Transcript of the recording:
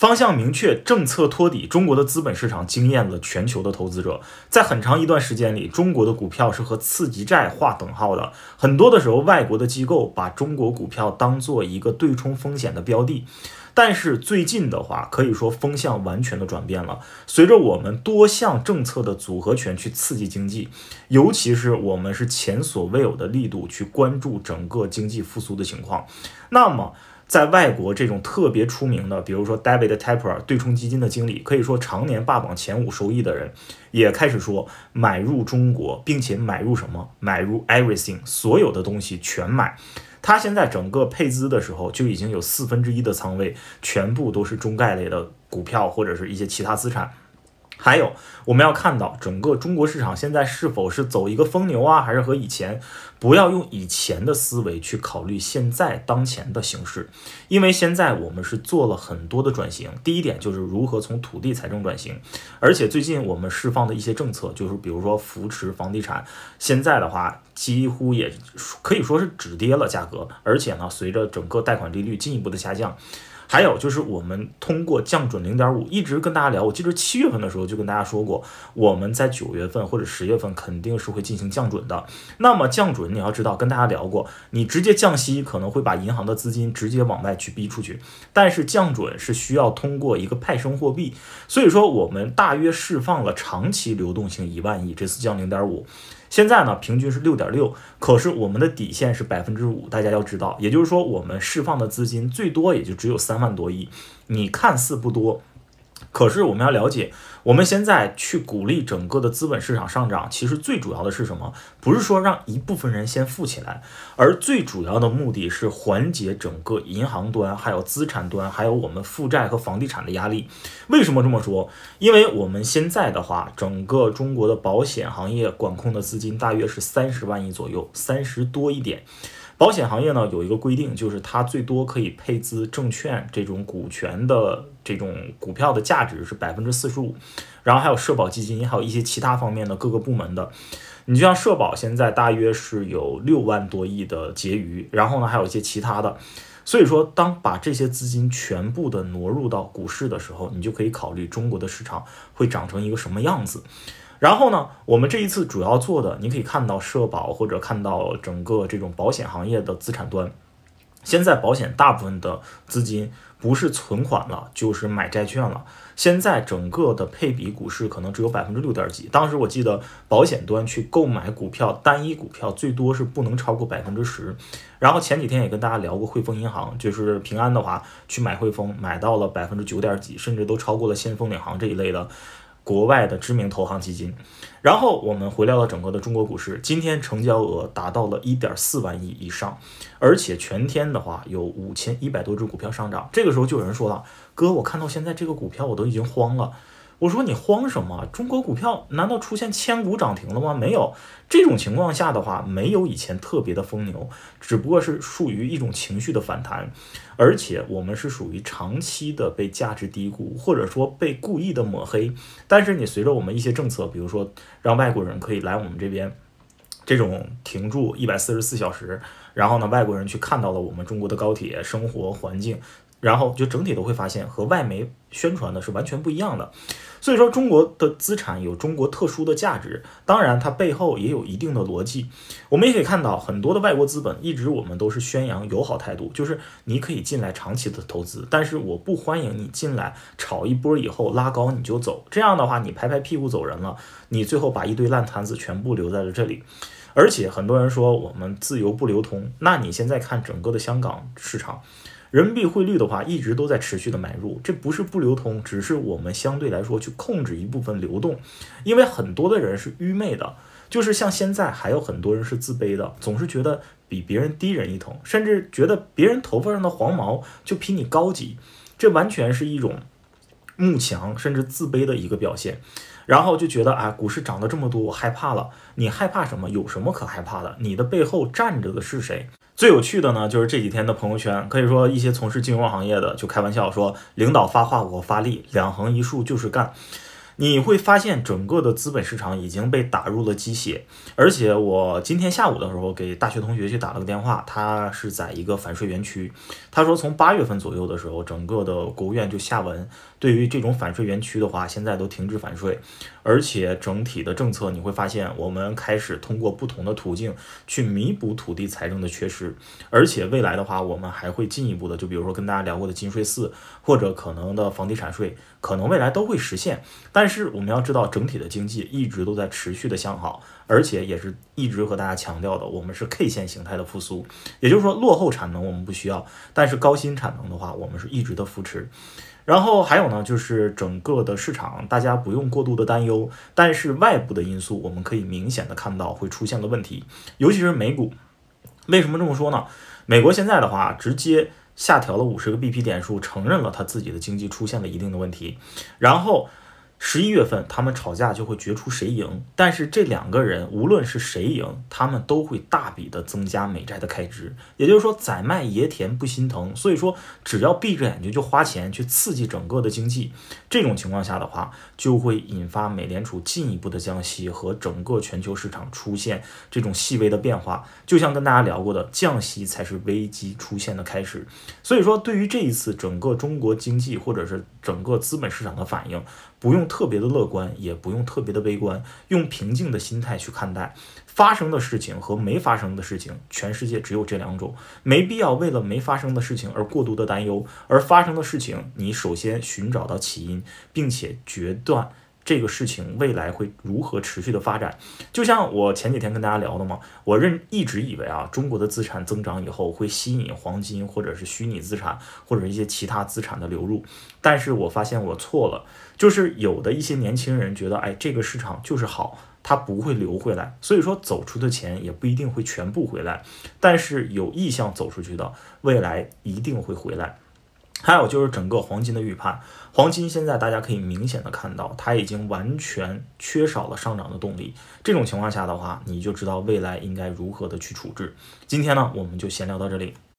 方向明确，政策托底，中国的资本市场惊艳了全球的投资者。在很长一段时间里，中国的股票是和次级债划等号的，很多的时候，外国的机构把中国股票当做一个对冲风险的标的。但是最近的话，可以说风向完全的转变了。随着我们多项政策的组合拳去刺激经济，尤其是我们是前所未有的力度去关注整个经济复苏的情况，那么。在外国，这种特别出名的，比如说 David Tepper 对冲基金的经理，可以说常年霸榜前五收益的人，也开始说买入中国，并且买入什么？买入 everything，所有的东西全买。他现在整个配资的时候，就已经有四分之一的仓位全部都是中概类的股票或者是一些其他资产。还有，我们要看到整个中国市场现在是否是走一个疯牛啊，还是和以前不要用以前的思维去考虑现在当前的形势，因为现在我们是做了很多的转型。第一点就是如何从土地财政转型，而且最近我们释放的一些政策，就是比如说扶持房地产，现在的话几乎也可以说是止跌了价格，而且呢，随着整个贷款利率进一步的下降。还有就是，我们通过降准零点五，一直跟大家聊。我记得七月份的时候就跟大家说过，我们在九月份或者十月份肯定是会进行降准的。那么降准你要知道，跟大家聊过，你直接降息可能会把银行的资金直接往外去逼出去，但是降准是需要通过一个派生货币。所以说，我们大约释放了长期流动性一万亿，这次降零点五。现在呢，平均是六点六，可是我们的底线是百分之五，大家要知道，也就是说，我们释放的资金最多也就只有三万多亿，你看似不多。可是我们要了解，我们现在去鼓励整个的资本市场上涨，其实最主要的是什么？不是说让一部分人先富起来，而最主要的目的是缓解整个银行端、还有资产端、还有我们负债和房地产的压力。为什么这么说？因为我们现在的话，整个中国的保险行业管控的资金大约是三十万亿左右，三十多一点。保险行业呢有一个规定，就是它最多可以配资证券这种股权的这种股票的价值是百分之四十五，然后还有社保基金，还有一些其他方面的各个部门的。你就像社保现在大约是有六万多亿的结余，然后呢还有一些其他的，所以说当把这些资金全部的挪入到股市的时候，你就可以考虑中国的市场会长成一个什么样子。然后呢，我们这一次主要做的，你可以看到社保或者看到整个这种保险行业的资产端，现在保险大部分的资金不是存款了，就是买债券了。现在整个的配比股市可能只有百分之六点几。当时我记得保险端去购买股票，单一股票最多是不能超过百分之十。然后前几天也跟大家聊过，汇丰银行就是平安的话去买汇丰，买到了百分之九点几，甚至都超过了先锋领航这一类的。国外的知名投行基金，然后我们回聊了整个的中国股市，今天成交额达到了一点四万亿以上，而且全天的话有五千一百多只股票上涨。这个时候就有人说了：“哥，我看到现在这个股票，我都已经慌了。”我说你慌什么？中国股票难道出现千股涨停了吗？没有。这种情况下的话，没有以前特别的疯牛，只不过是属于一种情绪的反弹，而且我们是属于长期的被价值低估，或者说被故意的抹黑。但是你随着我们一些政策，比如说让外国人可以来我们这边，这种停住一百四十四小时，然后呢，外国人去看到了我们中国的高铁、生活环境。然后就整体都会发现和外媒宣传的是完全不一样的，所以说中国的资产有中国特殊的价值，当然它背后也有一定的逻辑。我们也可以看到很多的外国资本一直我们都是宣扬友好态度，就是你可以进来长期的投资，但是我不欢迎你进来炒一波以后拉高你就走，这样的话你拍拍屁股走人了，你最后把一堆烂摊子全部留在了这里。而且很多人说我们自由不流通，那你现在看整个的香港市场。人民币汇率的话，一直都在持续的买入，这不是不流通，只是我们相对来说去控制一部分流动，因为很多的人是愚昧的，就是像现在还有很多人是自卑的，总是觉得比别人低人一等，甚至觉得别人头发上的黄毛就比你高级，这完全是一种。慕强甚至自卑的一个表现，然后就觉得啊，股市涨了这么多，我害怕了。你害怕什么？有什么可害怕的？你的背后站着的是谁？最有趣的呢，就是这几天的朋友圈，可以说一些从事金融行业的就开玩笑说，领导发话我发力，两横一竖就是干。你会发现整个的资本市场已经被打入了鸡血，而且我今天下午的时候给大学同学去打了个电话，他是在一个反税园区，他说从八月份左右的时候，整个的国务院就下文，对于这种反税园区的话，现在都停止反税，而且整体的政策你会发现，我们开始通过不同的途径去弥补土地财政的缺失，而且未来的话，我们还会进一步的，就比如说跟大家聊过的金税四，或者可能的房地产税，可能未来都会实现，但是，我们要知道整体的经济一直都在持续的向好，而且也是一直和大家强调的，我们是 K 线形态的复苏，也就是说，落后产能我们不需要，但是高新产能的话，我们是一直的扶持。然后还有呢，就是整个的市场，大家不用过度的担忧，但是外部的因素，我们可以明显的看到会出现的问题，尤其是美股。为什么这么说呢？美国现在的话，直接下调了五十个 BP 点数，承认了他自己的经济出现了一定的问题，然后。十一月份他们吵架就会决出谁赢，但是这两个人无论是谁赢，他们都会大笔的增加美债的开支，也就是说宰卖野田不心疼，所以说只要闭着眼睛就花钱去刺激整个的经济，这种情况下的话，就会引发美联储进一步的降息和整个全球市场出现这种细微的变化，就像跟大家聊过的，降息才是危机出现的开始，所以说对于这一次整个中国经济或者是。整个资本市场的反应，不用特别的乐观，也不用特别的悲观，用平静的心态去看待发生的事情和没发生的事情。全世界只有这两种，没必要为了没发生的事情而过度的担忧，而发生的事情，你首先寻找到起因，并且决断。这个事情未来会如何持续的发展？就像我前几天跟大家聊的嘛，我认一直以为啊，中国的资产增长以后会吸引黄金或者是虚拟资产或者一些其他资产的流入，但是我发现我错了，就是有的一些年轻人觉得，哎，这个市场就是好，它不会流回来，所以说走出的钱也不一定会全部回来，但是有意向走出去的，未来一定会回来。还有就是整个黄金的预判，黄金现在大家可以明显的看到，它已经完全缺少了上涨的动力。这种情况下的话，你就知道未来应该如何的去处置。今天呢，我们就闲聊到这里。